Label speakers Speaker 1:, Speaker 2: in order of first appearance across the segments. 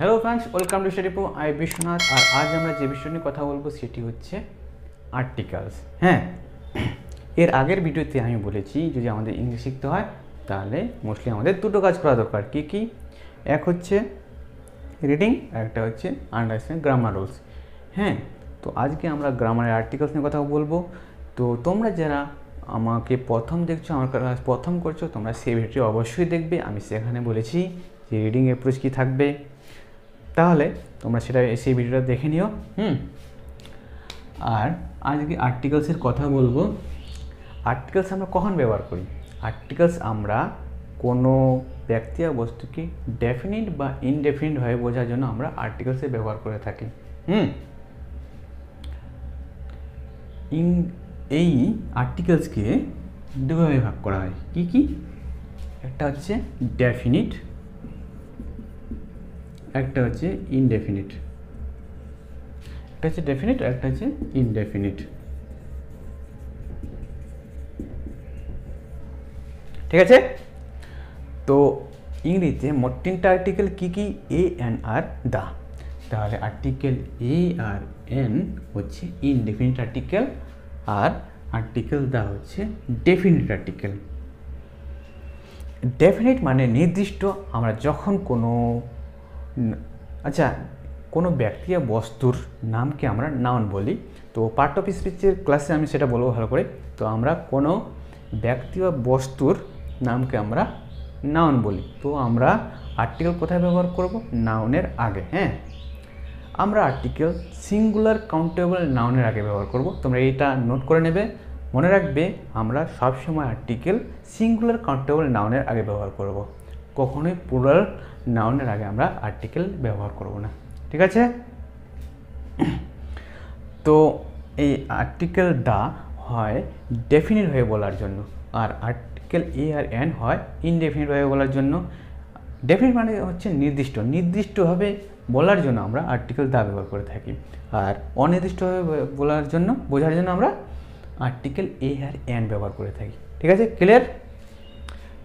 Speaker 1: hello friends welcome to স্টাডিপো I Biswanath আর আজ আমরা যে বিষয় নিয়ে কথা বলবো সেটি হচ্ছে আর্টিকেলস হ্যাঁ এর আগের ভিডিওতে আমি বলেছি যদি আমাদের ইংলিশ শিখতে হয় তাহলে মোস্টলি আমাদের দুটো কাজ করা দরকার কী কী এক হচ্ছে রিডিং আর একটা হচ্ছে আন্ডারস্ট্যান্ড গ্রামার রুলস হ্যাঁ তো আজকে আমরা গ্রামারের আর্টিকেলস নিয়ে কথা বলবো তো তোমরা যারা আমাকে প্রথম দেখছো আমার ক্লাস প্রথম করছো তোমরা সেই ভিডিও অবশ্যই দেখবে আমি সেখানে বলেছি যে রিডিং অ্যাপ্রোচ কী থাকবে তাহলে তোমরা সেটা সেই ভিডিওটা দেখে নিও হুম আর আজকে আর্টিকেলসের কথা বলবো আর্টিকেলস আমরা কখন ব্যবহার করি আর্টিকেলস আমরা কোনো ব্যক্তি বা বস্তুকে ডেফিনিট বা হয়ে বোঝার জন্য আমরা আর্টিকেলসে ব্যবহার করে থাকি হুম ইন এই আর্টিকেলসকে দুভাবে ভাগ করা হয় কি কি একটা হচ্ছে ডেফিনিট একটা হচ্ছে ইনডেফিনিট একটা হচ্ছে ডেফিনিট একটা হচ্ছে ইনডেফিনিট ঠিক আছে তো ইংরেজিতে মোট তিনটা article key key A an আর দা তাহলে আর্টিকেল এ আর এন হচ্ছে ইনডেফিনিট আর্টিকেল আর আর্টিকেল দা হচ্ছে ডেফিনিট আর্টিকেল ডেফিনিট মানে নির্দিষ্ট আমরা যখন কোনো আচ্ছা কোনো ব্যক্তি বা বস্তুর নামকে আমরা নাউন বলি তো পার্ট অফ স্পিচের ক্লাসে আমি সেটা বলবো ভালো করে তো আমরা কোনো ব্যক্তি বা বস্তুর নামকে আমরা নাউন বলি তো আমরা আর্টিকেল কোথায় ব্যবহার করব নাউনের আগে হ্যাঁ আমরা আর্টিকেল সিঙ্গুলার কাউন্টেবল নাউনের আগে ব্যবহার করব তোমরা এটা নোট করে নেবে মনে রাখবে আমরা সবসময় আর্টিকেল সিঙ্গুলার কাউন্টেবল নাউনের আগে ব্যবহার করব কখনোই প্লুরাল নাউনের আগে আমরা আর্টিকেল ব্যবহার করব না ঠিক আছে তো এই আর্টিকেল দা হয় ডেফিনিট হয়ে বলার জন্য আর আর্টিকেল এ আর এন হয় ইনডেফিনিট হয়ে বলার জন্য ডেফিনিট মানে হচ্ছে নির্দিষ্ট নির্দিষ্টভাবে বলার জন্য আমরা আর্টিকেল দা ব্যবহার করে থাকি আর অনির্দিষ্টভাবে বলার জন্য বোঝার জন্য আমরা আর্টিকেল এ আর এন ব্যবহার করে থাকি ঠিক আছে ক্লিয়ার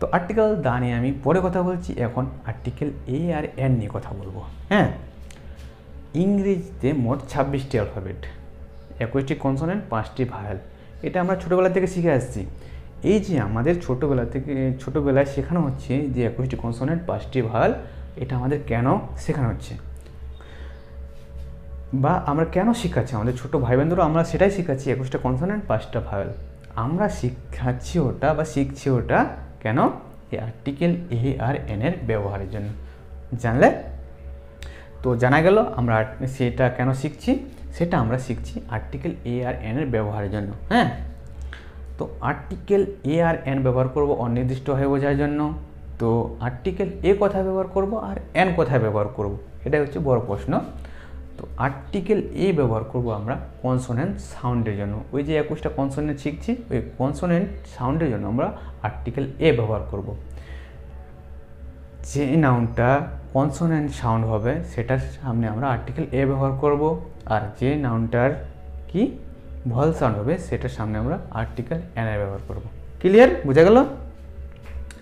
Speaker 1: তো আর্টিকেল দা নিয়ে আমি পরে কথা বলছি এখন আর্টিকেল এ আর এন নিয়ে কথা বলবো হ্যাঁ ইংরেজিতে মোট ছাব্বিশটি অ্যালফাবেট একুশটি কনসোনেন্ট পাঁচটি ভায়াল এটা আমরা ছোটোবেলা থেকে শিখে আসছি এই যে আমাদের ছোটোবেলা থেকে ছোটোবেলায় শেখানো হচ্ছে যে একুশটি কনসোনেন্ট পাঁচটি ভায়াল এটা আমাদের কেন শেখানো হচ্ছে বা আমরা কেন শিখাচ্ছি আমাদের ছোটো ভাই বোনদেরও আমরা সেটাই শিখাচ্ছি একুশটা কনসোনেন্ট পাঁচটা ভায়াল আমরা শিখাচ্ছি ওটা বা শিখছি ওটা কেন এই আর্টিকেল এ আর এন এর ব্যবহারের জন্য জানলে তো জানা গেল আমরা সেটা কেন শিখছি সেটা আমরা শিখছি আর্টিকেল এ আর এন এর ব্যবহারের জন্য হ্যাঁ তো আর্টিকেল এ আর এন ব্যবহার করব অনির্দিষ্ট হয়ে বোঝার জন্য তো আর্টিকেল এ কোথায় ব্যবহার করব আর এন কোথায় ব্যবহার করব এটাই হচ্ছে বড় প্রশ্ন তো আর্টিকেল এ ব্যবহার করব আমরা কনসোনেন্ট সাউন্ডের জন্য ওই যে একুশটা কনসোনেন্ট শিখছি ওই কনসোনেন্ট সাউন্ডের জন্য আমরা আর্টিকেল এ ব্যবহার করব যে নাউনটা কনসোনেন্ট সাউন্ড হবে সেটার সামনে আমরা আর্টিকেল এ ব্যবহার করব আর যে নাউনটার কি ভল সাউন্ড হবে সেটার সামনে আমরা আর্টিকেল এন এ ব্যবহার করব ক্লিয়ার বোঝা গেল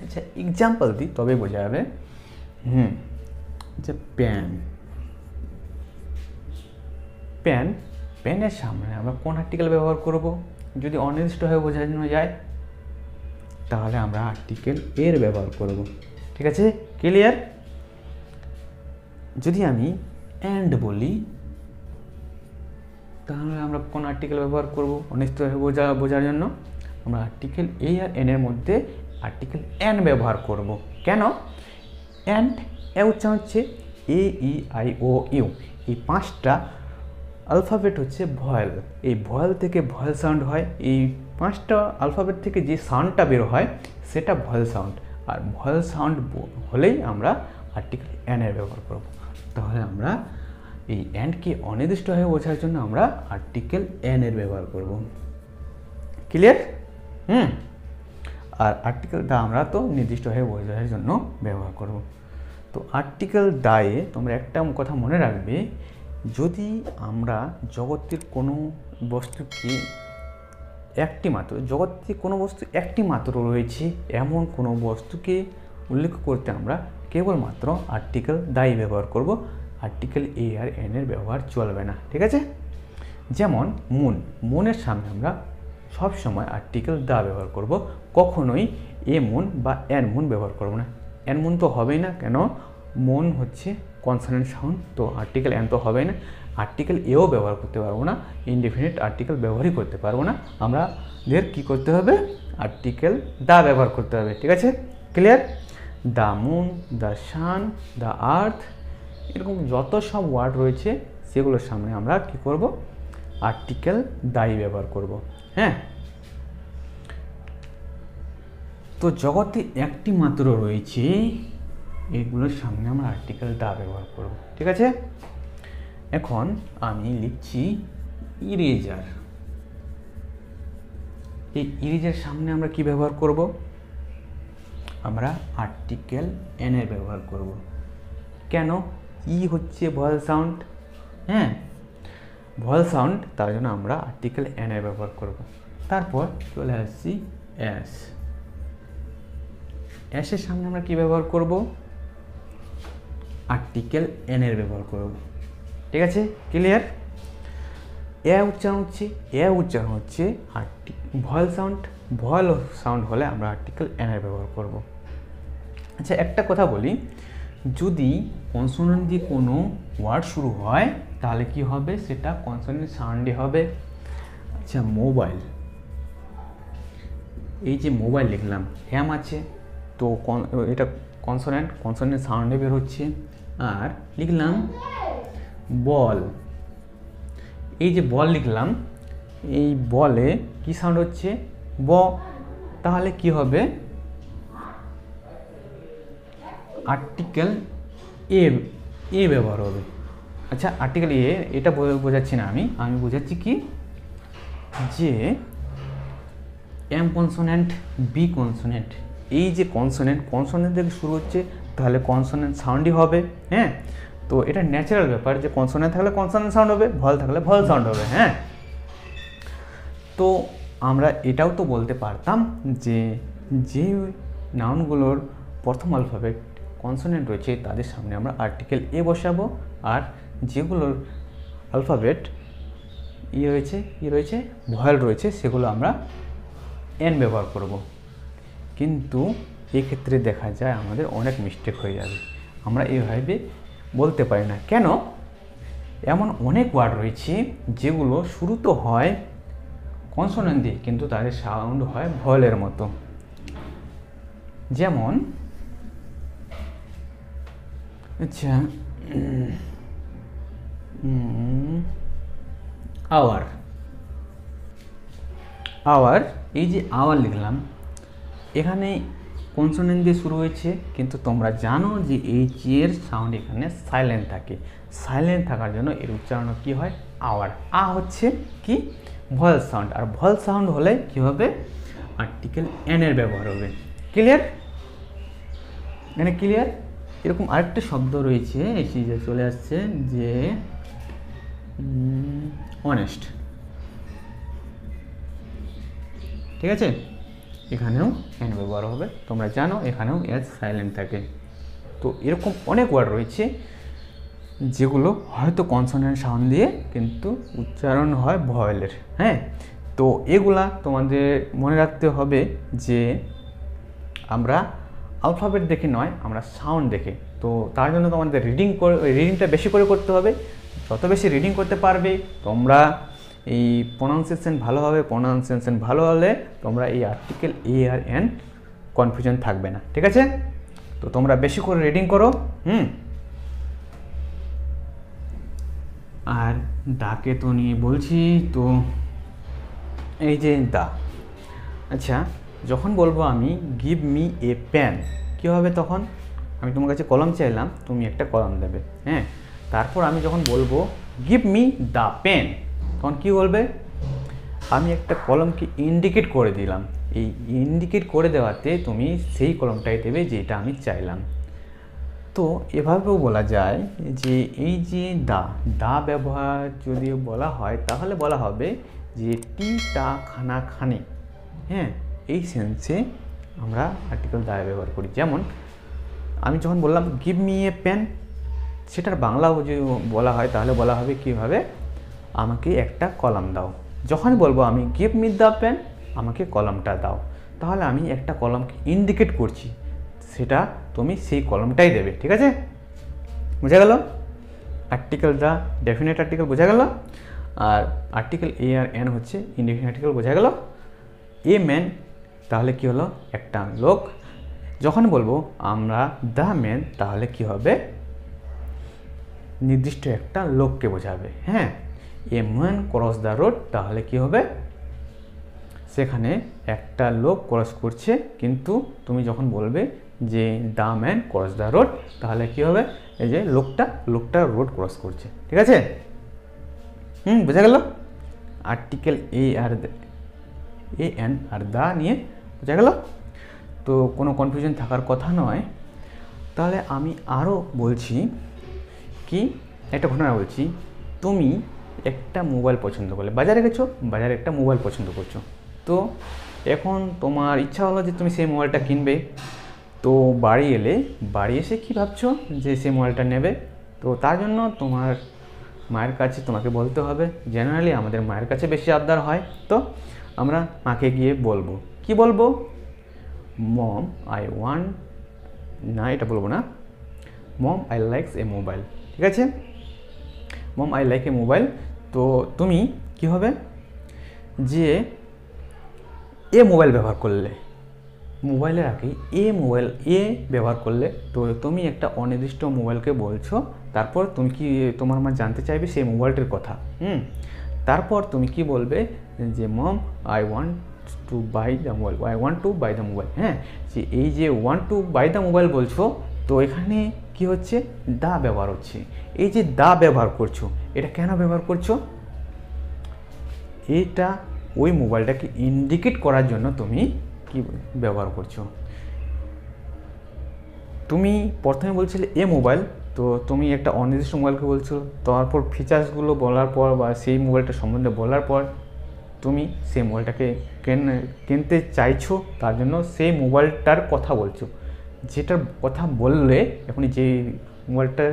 Speaker 1: আচ্ছা এক্সাম্পল দিই তবে বোঝা যাবে হুম আচ্ছা প্যান্ট পেন পেনের সামনে আমরা কোন আর্টিকেল ব্যবহার করব যদি অনির্দিষ্ট হয়ে বোঝানো যায় তাহলে আমরা আর্টিকেল এর ব্যবহার করব ঠিক আছে ক্লিয়ার যদি আমি অ্যান্ড বলি তাহলে আমরা কোন আর্টিকেল ব্যবহার করব অনির্দিষ্ট হয়ে বোঝা বোঝার জন্য আমরা আর্টিকেল এ আর এনের মধ্যে আর্টিকেল এন ব্যবহার করব কেন অ্যান্ড এ উচ্চারণ হচ্ছে এ ই আই ও ইউ এই পাঁচটা আলফাবেট হচ্ছে ভয়েল এই ভয়েল থেকে ভয়েল সাউন্ড হয় এই পাঁচটা আলফাবেট থেকে যে সাউন্ডটা বেরো হয় সেটা ভয়েল সাউন্ড আর ভয়েল সাউন্ড হলেই আমরা আর্টিকেল অ্যানের ব্যবহার করব তাহলে আমরা এই অ্যান্ডকে অনির্দিষ্ট হয়ে বোঝার জন্য আমরা আর্টিকেল এর ব্যবহার করব ক্লিয়ার হুম আর আর্টিকেলটা আমরা তো নির্দিষ্ট হয়ে বোঝার জন্য ব্যবহার করব তো আর্টিকেল দায়ে তোমরা একটা কথা মনে রাখবে যদি আমরা জগতের কোনো বস্তুকে একটি মাত্র জগতে কোনো বস্তু একটি মাত্র রয়েছে এমন কোনো বস্তুকে উল্লেখ করতে আমরা কেবলমাত্র আর্টিকেল দায়ী ব্যবহার করব আর্টিকেল এ আর এন এর ব্যবহার চলবে না ঠিক আছে যেমন মন মনের সামনে আমরা সব সময় আর্টিকেল দা ব্যবহার করব কখনোই এ মন বা এন মন ব্যবহার করব না এন মন তো হবেই না কেন মন হচ্ছে কনসোনেন্ট সাউন্ড তো আর্টিকেল এন তো হবে না আর্টিকেল এও ব্যবহার করতে পারবো না ইনডিফিনিট আর্টিকেল ব্যবহারই করতে পারবো না আমাদের কি করতে হবে আর্টিকেল দা ব্যবহার করতে হবে ঠিক আছে clear the moon the sun the earth এরকম যত সব ওয়ার্ড রয়েছে সেগুলোর সামনে আমরা কি করব আর্টিকেল দায়ী ব্যবহার করব হ্যাঁ তো জগতে একটি মাত্র রয়েছে এগুলোর সামনে আমরা আর্টিকেল দা ব্যবহার করব ঠিক আছে এখন আমি লিখছি ইরেজার এই ইরেজার সামনে আমরা কি ব্যবহার করব আমরা আর্টিকেল এর ব্যবহার করব কেন ই e হচ্ছে ভয়েল সাউন্ড হ্যাঁ ভয়েল সাউন্ড তার জন্য আমরা আর্টিকেল এর ব্যবহার করব তারপর চলে আসছি অ্যাস অ্যাসের সামনে আমরা কি ব্যবহার করব আর্টিকেল এনের ব্যবহার করব ঠিক আছে ক্লিয়ার এ উচ্চারণ হচ্ছে এ উচ্চারণ হচ্ছে আর্টি ভয়েল সাউন্ড ভয়েল সাউন্ড হলে আমরা আর্টিকেল এনের ব্যবহার করব আচ্ছা একটা কথা বলি যদি কনসোনেন্ট দিয়ে কোনো ওয়ার্ড শুরু হয় তাহলে কি হবে সেটা কনসোনেন্ট সাউন্ডে হবে আচ্ছা মোবাইল এই যে মোবাইল লিখলাম হ্যাম আছে তো এটা কনসোনেন্ট কনসোনেন্ট সাউন্ডে বেরোচ্ছে আর লিখলাম বল এই যে বল লিখলাম এই বলে কি সাউন্ড হচ্ছে ব তাহলে কি হবে আর্টিকেল এ এ ব্যবহার হবে আচ্ছা আর্টিকেল এ এটা বোঝাচ্ছি না আমি আমি বোঝাচ্ছি কি যে এম কনসোনেন্ট বি কনসোনেন্ট এই যে কনসোনেন্ট কনসোনেন্ট থেকে শুরু হচ্ছে তাহলে কনসোনেন্ট সাউন্ডই হবে হ্যাঁ তো এটা ন্যাচারাল ব্যাপার যে কনসোনেন্ট থাকলে কনসোনেন্ট সাউন্ড হবে ভল থাকলে ভল সাউন্ড হবে হ্যাঁ তো আমরা এটাও তো বলতে পারতাম যে যে নাউনগুলোর প্রথম আলফাবেট কনসোনেন্ট রয়েছে তাদের সামনে আমরা আর্টিকেল এ বসাবো আর যেগুলোর আলফাবেট ই রয়েছে ই রয়েছে ভয়েল রয়েছে সেগুলো আমরা এন ব্যবহার করব কিন্তু এক্ষেত্রে দেখা যায় আমাদের অনেক মিস্টেক হয়ে যাবে আমরা এইভাবে বলতে পারি না কেন এমন অনেক ওয়ার্ড রয়েছে যেগুলো শুরু তো হয় কনসোনেন্ট দিয়ে কিন্তু তাদের সাউন্ড হয় ভয়েলের মতো যেমন আচ্ছা আওয়ার আওয়ার এই যে আওয়ার লিখলাম এখানে কনসোনেন্ট দিয়ে শুরু হয়েছে কিন্তু তোমরা জানো যে এইচ এর সাউন্ড এখানে সাইলেন্ট থাকে সাইলেন্ট থাকার জন্য এর উচ্চারণ কি হয় আওয়ার আ হচ্ছে কি ভয়েল সাউন্ড আর ভয়েল সাউন্ড হলে কি হবে আর্টিকেল এন এর ব্যবহার হবে ক্লিয়ার মানে ক্লিয়ার এরকম আরেকটা শব্দ রয়েছে এসে যে চলে আসছে যে অনেস্ট ঠিক আছে এখানেও এন ব্যবহার হবে তোমরা জানো এখানেও এস সাইলেন্ট থাকে তো এরকম অনেক ওয়ার্ড রয়েছে যেগুলো হয়তো কনসোনেন্ট সাউন্ড দিয়ে কিন্তু উচ্চারণ হয় ভয়েলের হ্যাঁ তো এগুলা তোমাদের মনে রাখতে হবে যে আমরা আলফাবেট দেখে নয় আমরা সাউন্ড দেখে তো তার জন্য তোমাদের রিডিং রিডিংটা বেশি করে করতে হবে যত বেশি রিডিং করতে পারবে তোমরা এই প্রনাউন্সিয়েশন ভালো হবে প্রনাউন্সিয়েশন ভালো হলে তোমরা এই আর্টিকেল এ আর অ্যান্ড কনফিউশন থাকবে না ঠিক আছে তো তোমরা বেশি করে রিডিং করো হুম আর দাকে তো নিয়ে বলছি তো এই যে দা আচ্ছা যখন বলবো আমি গিভ মি এ প্যান কী হবে তখন আমি তোমার কাছে কলম চাইলাম তুমি একটা কলম দেবে হ্যাঁ তারপর আমি যখন বলবো গিভ মি দ্য পেন তখন কী বলবে আমি একটা কলমকে ইন্ডিকেট করে দিলাম এই ইন্ডিকেট করে দেওয়াতে তুমি সেই কলমটাই দেবে যেটা আমি চাইলাম তো এভাবেও বলা যায় যে এই যে দা দা ব্যবহার যদি বলা হয় তাহলে বলা হবে যে টি টা খানা খানি হ্যাঁ এই সেন্সে আমরা আর্টিকেল দা ব্যবহার করি যেমন আমি যখন বললাম গিভ মি এ পেন সেটার বাংলাও যদি বলা হয় তাহলে বলা হবে কীভাবে আমাকে একটা কলম দাও যখন বলবো আমি গিভ মি দ্য পেন আমাকে কলমটা দাও তাহলে আমি একটা কলমকে ইন্ডিকেট করছি সেটা তুমি সেই কলমটাই দেবে ঠিক আছে বোঝা গেল আর্টিকেল দ্য ডেফিনেট আর্টিকেল বোঝা গেল আর আর্টিকেল এ আর এন হচ্ছে ইন্ডিফিনেট আর্টিকেল বোঝা গেল এ ম্যান তাহলে কি হলো একটা লোক যখন বলবো আমরা দ্য ম্যান তাহলে কি হবে নির্দিষ্ট একটা লোককে বোঝাবে হ্যাঁ anyone cross the road তাহলে কি হবে সেখানে একটা লোক ক্রস করছে কিন্তু তুমি যখন বলবে যে the man cross the road তাহলে কি হবে এই যে লোকটা লোকটা রোড ক্রস করছে ঠিক আছে হুম বোঝা গেল article a R A and R the নিয়ে বোঝা গেল তো কোনো কনফিউশন থাকার কথা নয় তাহলে আমি আরও বলছি কি একটা ঘটনা বলছি তুমি একটা মোবাইল পছন্দ করলে বাজারে গেছো বাজারে একটা মোবাইল পছন্দ করছো তো এখন তোমার ইচ্ছা হলো যে তুমি সেই মোবাইলটা কিনবে তো বাড়ি এলে বাড়ি এসে কি ভাবছো যে সেই মোবাইলটা নেবে তো তার জন্য তোমার মায়ের কাছে তোমাকে বলতে হবে জেনারেলি আমাদের মায়ের কাছে বেশি আবদার হয় তো আমরা মাকে গিয়ে বলবো কি বলবো মম আই ওয়ান না এটা বলবো না mom I likes a mobile ঠিক আছে mom I like a mobile তো তুমি কি হবে যে এ মোবাইল ব্যবহার করলে মোবাইলের আগে এ মোবাইল এ ব্যবহার করলে তো তুমি একটা অনির্দিষ্ট মোবাইলকে বলছো তারপর তুমি কি তোমার মা জানতে চাইবে সেই মোবাইলটির কথা হুম তারপর তুমি কি বলবে যে mom I want to buy the mobile I want to buy the mobile হ্যাঁ যে এই যে want to buy the mobile বলছো তো এখানে কি হচ্ছে দা ব্যবহার হচ্ছে এই যে দা ব্যবহার করছো এটা কেন ব্যবহার করছো এটা ওই মোবাইলটাকে ইন্ডিকেট করার জন্য তুমি কি ব্যবহার করছো তুমি প্রথমে বলছিলে এ মোবাইল তো তুমি একটা অনির্দিষ্ট মোবাইলকে বলছো তারপর ফিচার্সগুলো বলার পর বা সেই মোবাইলটা সম্বন্ধে বলার পর তুমি সেই মোবাইলটাকে কেন কিনতে চাইছো তার জন্য সেই মোবাইলটার কথা বলছো যেটার কথা বললে এখন যে মোবাইলটা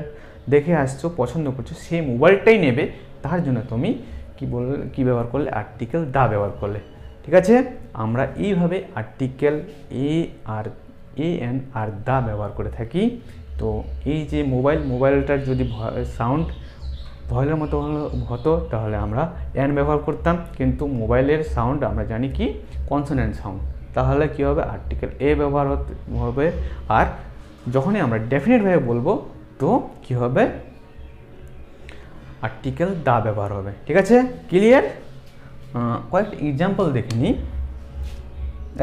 Speaker 1: দেখে আসছো পছন্দ করছো সেই মোবাইলটাই নেবে তার জন্য তুমি কি বল কি ব্যবহার করলে আর্টিকেল দা ব্যবহার করলে ঠিক আছে আমরা এইভাবে article a R A an আর দা ব্যবহার করে থাকি তো এই যে মোবাইল মোবাইলটার যদি সাউন্ড ভয়েলের মতো হতো তাহলে আমরা এন ব্যবহার করতাম কিন্তু মোবাইলের সাউন্ড আমরা জানি কি কনসোনেন্ট সাউন্ড তাহলে কী হবে আর্টিকেল এ ব্যবহার হবে আর যখনই আমরা ডেফিনেটভাবে বলবো তো কি হবে আর্টিকেল দা ব্যবহার হবে ঠিক আছে ক্লিয়ার কয়েকটা এক্সাম্পল দেখে নিই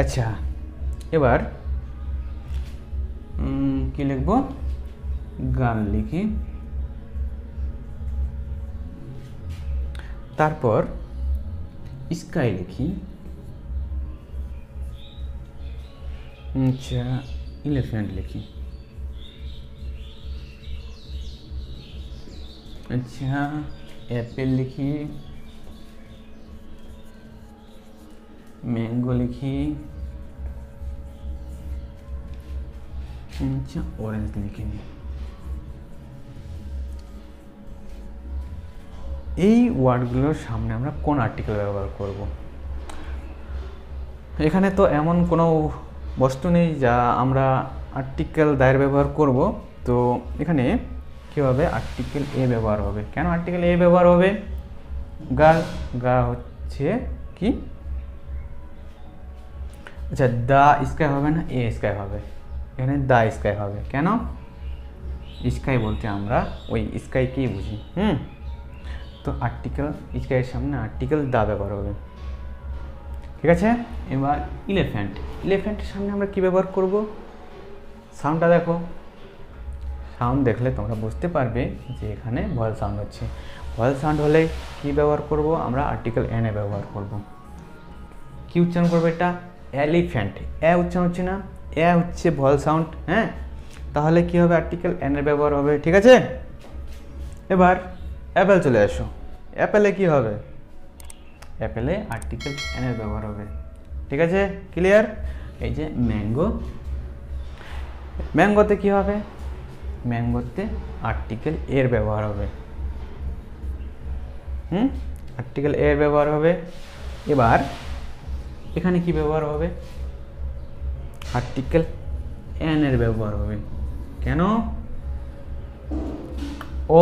Speaker 1: আচ্ছা এবার কি লিখব গান লিখি তারপর স্কাই লিখি আচ্ছা লেফট লিখি আচ্ছা অ্যাপেল লিখি ম্যাঙ্গো লিখি আচ্ছা অরেঞ্জ লিখে নিই এই ওয়ার্ডগুলোর সামনে আমরা কোন আর্টিকেল ব্যবহার করব এখানে তো এমন কোনো বস্তু নেই যা আমরা আর্টিকেল দায়ের ব্যবহার করব তো এখানে কীভাবে হবে আর্টিকেল এ ব্যবহার হবে কেন আর্টিকেল এ ব্যবহার হবে গা গা হচ্ছে কি আচ্ছা দা স্কাই হবে না এ স্কাই হবে এখানে দা স্কাই হবে কেন স্কাই বলতে আমরা ওই স্কাইকেই বুঝি হুম তো আর্টিকেল স্কাইয়ের সামনে আর্টিকেল দা ব্যবহার হবে ঠিক আছে এবার ইলেফ্যান্ট ইলেফ্যান্টের সামনে আমরা কী ব্যবহার করব সাউন্ডটা দেখো সাউন্ড দেখলে তোমরা বুঝতে পারবে যে এখানে ভয়েল সাউন্ড হচ্ছে ভয়েল সাউন্ড হলে কি ব্যবহার করব আমরা আর্টিকেল এনে ব্যবহার করব কি উচ্চারণ করবে এটা এলিফ্যান্ট এ উচ্চারণ হচ্ছে না এ হচ্ছে ভয়েল সাউন্ড হ্যাঁ তাহলে কি হবে আর্টিকেল এনের ব্যবহার হবে ঠিক আছে এবার অ্যাপেল চলে আসো অ্যাপেলে কি হবে অ্যাপেলে আর্টিকেল এনের ব্যবহার হবে ঠিক আছে ক্লিয়ার এই যে ম্যাঙ্গো ম্যাঙ্গোতে কী হবে ম্যাঙ্গোতে আর্টিকেল এর ব্যবহার হবে হুম আর্টিকেল এর ব্যবহার হবে এবার এখানে কি ব্যবহার হবে আর্টিকেল এন এর ব্যবহার হবে কেন ও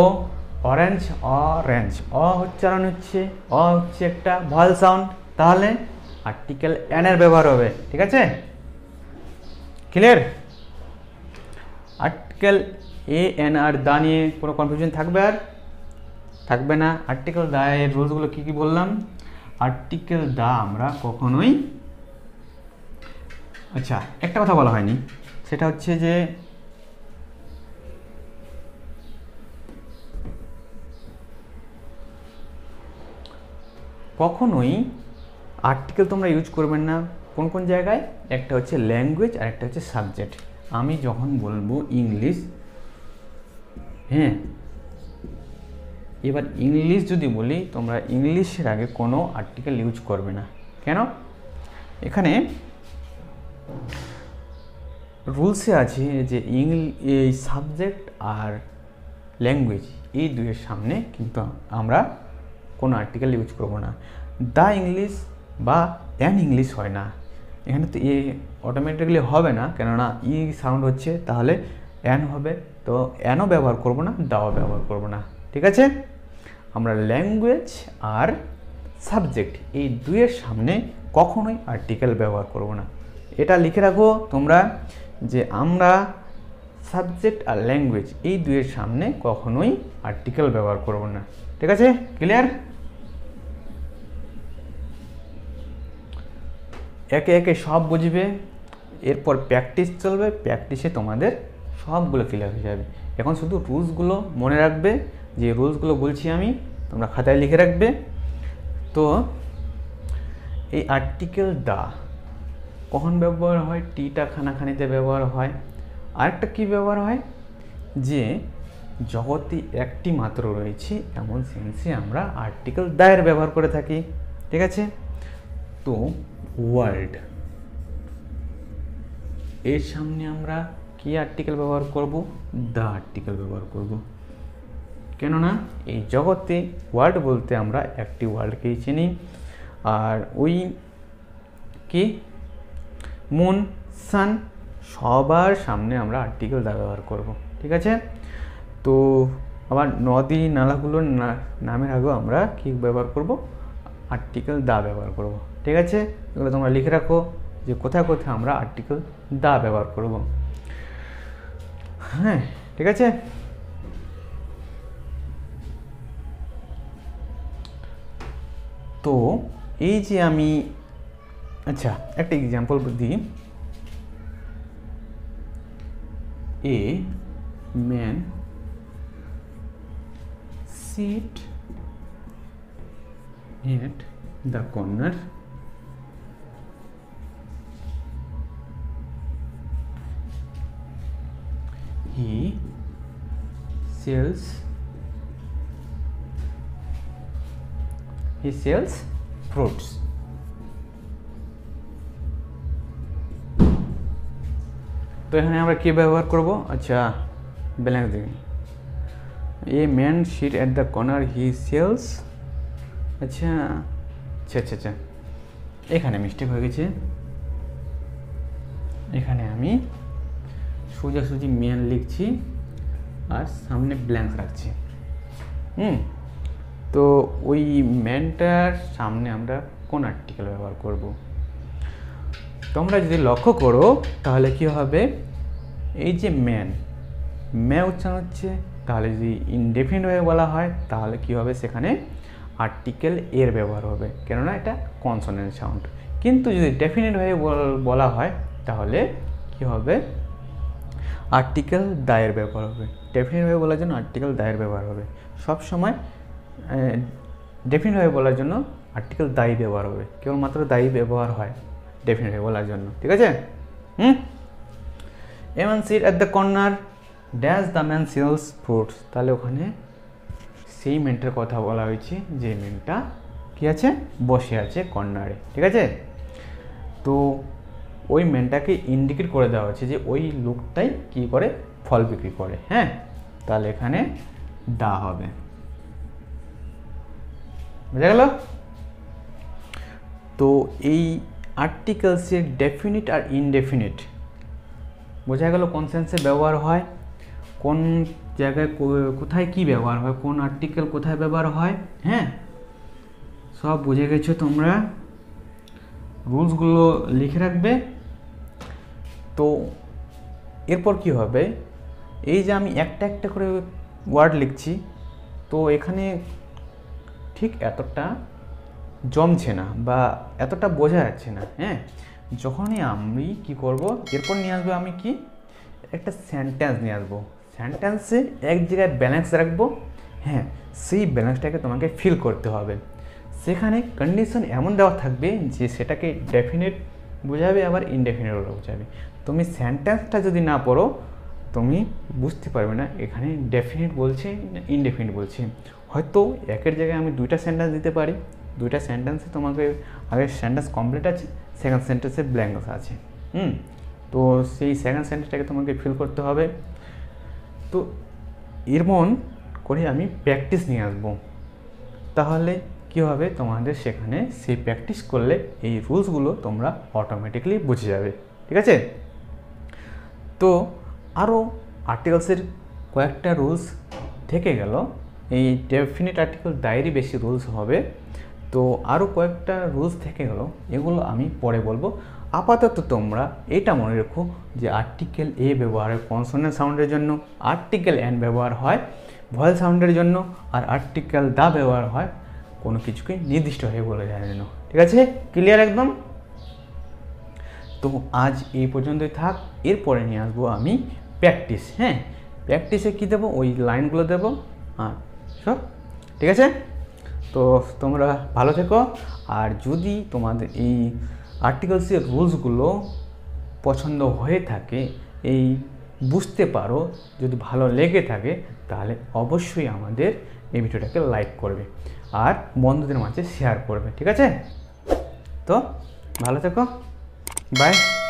Speaker 1: অরেঞ্জ অরেঞ্জ অ উচ্চারণ হচ্ছে অ হচ্ছে একটা ভাল সাউন্ড তাহলে আর্টিকেল এন এর ব্যবহার হবে ঠিক আছে ক্লিয়ার আর্টিকেল এ এন আর দা নিয়ে কোনো কনফিউশন থাকবে আর থাকবে না আর্টিকেল দা এর রুলসগুলো কী কী বললাম আর্টিকেল দা আমরা কখনোই আচ্ছা একটা কথা বলা হয়নি সেটা হচ্ছে যে কখনোই আর্টিকেল তোমরা ইউজ করবেন না কোন কোন জায়গায় একটা হচ্ছে ল্যাঙ্গুয়েজ আর একটা হচ্ছে সাবজেক্ট আমি যখন বলবো ইংলিশ হ্যাঁ এবার ইংলিশ যদি বলি তোমরা ইংলিশের আগে কোনো আর্টিকেল ইউজ করবে না কেন এখানে রুলসে আছে যে ইংল এই সাবজেক্ট আর ল্যাঙ্গুয়েজ এই দুয়ের সামনে কিন্তু আমরা কোনো আর্টিকেল ইউজ করবো না দ্য ইংলিশ বা অ্যান ইংলিশ হয় না এখানে তো এ অটোমেটিকলি হবে না কেননা ই সাউন্ড হচ্ছে তাহলে অ্যান হবে তো অ্যানও ব্যবহার করব না দাও ব্যবহার করব না ঠিক আছে আমরা ল্যাঙ্গুয়েজ আর সাবজেক্ট এই দুয়ের সামনে কখনোই আর্টিকেল ব্যবহার করব না এটা লিখে রাখো তোমরা যে আমরা সাবজেক্ট আর ল্যাঙ্গুয়েজ এই দুয়ের সামনে কখনোই আর্টিকেল ব্যবহার করব না ঠিক আছে ক্লিয়ার একে একে সব বুঝবে এরপর প্র্যাকটিস চলবে প্র্যাকটিসে তোমাদের সবগুলো ক্লিয়ার হয়ে যাবে এখন শুধু রুলসগুলো মনে রাখবে যে রুলসগুলো বলছি আমি তোমরা খাতায় লিখে রাখবে তো এই আর্টিকেল দা কখন ব্যবহার হয় টিটা খানাখানিতে ব্যবহার হয় আরেকটা কি ব্যবহার হয় যে জগতে একটি মাত্র রয়েছে এমন সেন্সে আমরা আর্টিকেল দায়ের ব্যবহার করে থাকি ঠিক আছে তো ওয়ার্ল্ড এর সামনে আমরা কি আর্টিকেল ব্যবহার করব দ্য আর্টিকেল ব্যবহার করব কেননা এই জগতে ওয়ার্ল্ড বলতে আমরা একটি ওয়ার্ল্ডকেই চিনি আর ওই কি মন সান সবার সামনে আমরা আর্টিকেল দা ব্যবহার করব ঠিক আছে তো আবার নদী নালাগুলোর না নামের আগেও আমরা কি ব্যবহার করব আর্টিকেল দা ব্যবহার করব ঠিক আছে এগুলো তোমরা লিখে রাখো যে কোথায় কোথায় আমরা আর্টিকেল দা ব্যবহার করব হ্যাঁ ঠিক আছে তো এই যে আমি আচ্ছা একটা এক্সাম্পল দিই a man sit he at the corner he sells he sells fruits তো এখানে আমরা কি ব্যবহার করব আচ্ছা ব্লাঙ্ক দিন a men sit at the corner he sells আচ্ছা আচ্ছা আচ্ছা আচ্ছা এখানে মিস্টেক হয়ে গেছে এখানে আমি সোজাসুজি মেন লিখছি আর সামনে ব্ল্যাঙ্ক রাখছি হুম তো ওই ম্যানটার সামনে আমরা কোন আর্টিকেল ব্যবহার করব তোমরা যদি লক্ষ্য করো তাহলে কি হবে এই যে ম্যান ম্যা উচ্চারণ হচ্ছে তাহলে যদি ইনডেফিনিট হয়ে বলা হয় তাহলে কি হবে সেখানে আর্টিকেল এর ব্যবহার হবে কেননা এটা কনসোনেন্ট সাউন্ড কিন্তু যদি ডেফিনেটভাবে বলা হয় তাহলে কি হবে আর্টিকেল দায়ের ব্যবহার হবে ডেফিনেটভাবে বলার জন্য আর্টিকেল দায়ের ব্যবহার হবে সব সময় ডেফিনেটভাবে বলার জন্য আর্টিকেল দায়ী ব্যবহার হবে কেবলমাত্র দায়ী ব্যবহার হয় ডেফিনেটভাবে বলার জন্য ঠিক আছে হুম এমন sit at the corner dash the man sells fruits তাহলে ওখানে সেই মেনটার কথা বলা হয়েছে যে মেনটা কী আছে বসে আছে কর্নারে ঠিক আছে তো ওই মেনটাকে ইন্ডিকেট করে দেওয়া হচ্ছে যে ওই লোকটাই কী করে ফল বিক্রি করে হ্যাঁ তাহলে এখানে দা হবে বোঝা গেল তো এই আর্টিকেলসের ডেফিনিট আর ইনডেফিনিট বোঝা গেল কোন সেন্সে ব্যবহার হয় কোন জায়গায় কোথায় কি ব্যবহার হয় কোন আর্টিকেল কোথায় ব্যবহার হয় হ্যাঁ সব বুঝে গেছো তোমরা রুলসগুলো লিখে রাখবে তো এরপর কি হবে এই যে আমি একটা একটা করে ওয়ার্ড লিখছি তো এখানে ঠিক এতটা জমছে না বা এতটা বোঝা যাচ্ছে না হ্যাঁ যখনই আমি কি করব এরপর নিয়ে আসবো আমি কি একটা সেন্টেন্স নিয়ে আসবো সেন্টেন্সে এক জায়গায় ব্যালেন্স রাখবো হ্যাঁ সেই ব্যালেন্সটাকে তোমাকে ফিল করতে হবে সেখানে কন্ডিশন এমন দেওয়া থাকবে যে সেটাকে ডেফিনেট বোঝাবে আবার ইনডেফিনেট বোঝাবে তুমি সেন্টেন্সটা যদি না পড়ো তুমি বুঝতে পারবে না এখানে ডেফিনেট বলছে না ইনডেফিনেট বলছে হয়তো একের জায়গায় আমি দুইটা সেন্টেন্স দিতে পারি দুইটা সেন্টেন্সে তোমাকে আগের সেন্টেন্স কমপ্লিট আছে সেকেন্ড সেন্টেন্সে ব্ল্যাঙ্কস আছে হুম তো সেই সেকেন্ড সেন্টেন্সটাকে তোমাকে ফিল করতে হবে তো এমন করে আমি প্র্যাকটিস নিয়ে আসবো তাহলে কী হবে তোমাদের সেখানে সেই প্র্যাকটিস করলে এই রুলসগুলো তোমরা অটোমেটিকলি বুঝে যাবে ঠিক আছে তো আরও আর্টিকলসের কয়েকটা রুলস থেকে গেল এই ডেফিনেট আর্টিকেল ডায়েরি বেশি রুলস হবে তো আরও কয়েকটা রুলস থেকে গেল এগুলো আমি পরে বলবো আপাতত তোমরা এটা মনে রেখো যে আর্টিকেল এ ব্যবহারের কনসোনেন্ট সাউন্ডের জন্য আর্টিকেল এন ব্যবহার হয় ভয়েল সাউন্ডের জন্য আর আর্টিকেল দা ব্যবহার হয় কোনো কিছুকে নির্দিষ্ট হয়ে বলে যায় যেন ঠিক আছে ক্লিয়ার একদম তো আজ এই পর্যন্তই থাক এরপরে নিয়ে আসবো আমি প্র্যাকটিস হ্যাঁ প্র্যাকটিসে কী দেবো ওই লাইনগুলো দেবো হ্যাঁ সব ঠিক আছে তো তোমরা ভালো থেকো আর যদি তোমাদের এই আর্টিকলসের রুলসগুলো পছন্দ হয়ে থাকে এই বুঝতে পারো যদি ভালো লেগে থাকে তাহলে অবশ্যই আমাদের এই ভিডিওটাকে লাইক করবে আর বন্ধুদের মাঝে শেয়ার করবে ঠিক আছে তো ভালো থেকো বাই